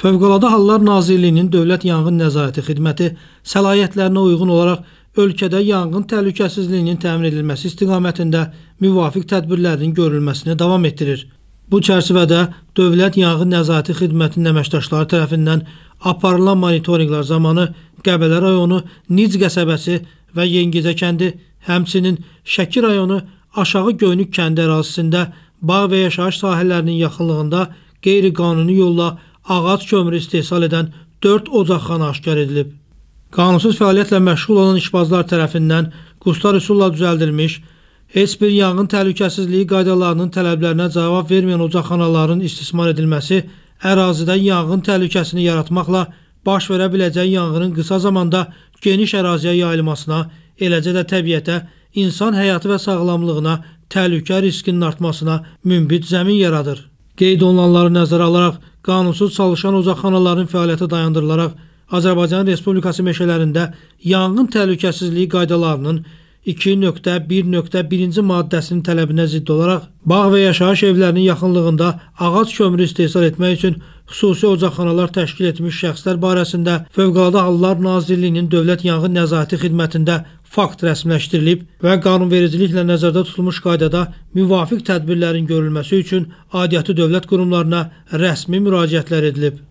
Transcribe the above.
Fövqəladə Hallar Nazirliyinin Dövlət Yanğın Nəzarəti Xidməti səlahiyyətlərinə uyğun olaraq ölkədə yanğın təhlükəsizliyinin təmin edilməsi istiqamətində müvafiq tədbirlərin görülməsini davam etdirir. Bu çərçivədə Dövlət Yanğın Nəzarəti Xidmətinin əməkdaşları tərəfindən aparılan monitorinqlər zamanı Qəbələ rayonu Nic qəsəbəsi və Yengizə kəndi, həmçinin Şəki rayonu Aşağı Göynük kəndi ərazisində bağ və yaşayış sahələrinin yaxınlığında qeyri-qanuni yolla ağac kömürü istehsal edən 4 ocaqxana aşkar edilib. Qanunsuz fəaliyyətlə məşğul olan işbazlar tərəfindən qustar üsulla düzəldilmiş, heç bir yanğın təhlükəsizliyi qaydalarının tələblərinə cavab verməyən ocaqxanaların istismar edilməsi ərazidə yanğın təhlükəsini yaratmaqla baş verə biləcək yanğının qısa zamanda geniş əraziyə yayılmasına, eləcə də təbiətə, insan həyatı və sağlamlığına təhlükə riskinin artmasına münbit zəmin yaradır. Qeyd olunanları nəzərə alaraq qanunsuz çalışan ocaqxanaların fəaliyyəti dayandırılaraq Azərbaycan Respublikası meşələrində yanğın təhlükəsizliyi qaydalarının 2.1.1-ci maddəsinin tələbinə zidd olaraq bağ və yaşayış evlərinin yaxınlığında ağac kömürü istehsal etmək üçün xüsusi ocaqxanalar təşkil etmiş şəxslər barəsində Fövqəladə Hallar Nazirliyinin Dövlət Yanğın Nəzarəti Xidmətində fakt rəsmiləşdirilib və qanunvericiliklə nəzərdə tutulmuş qaydada müvafiq tədbirlərin görülməsi üçün aidiyyatı dövlət qurumlarına rəsmi müraciətlər edilib.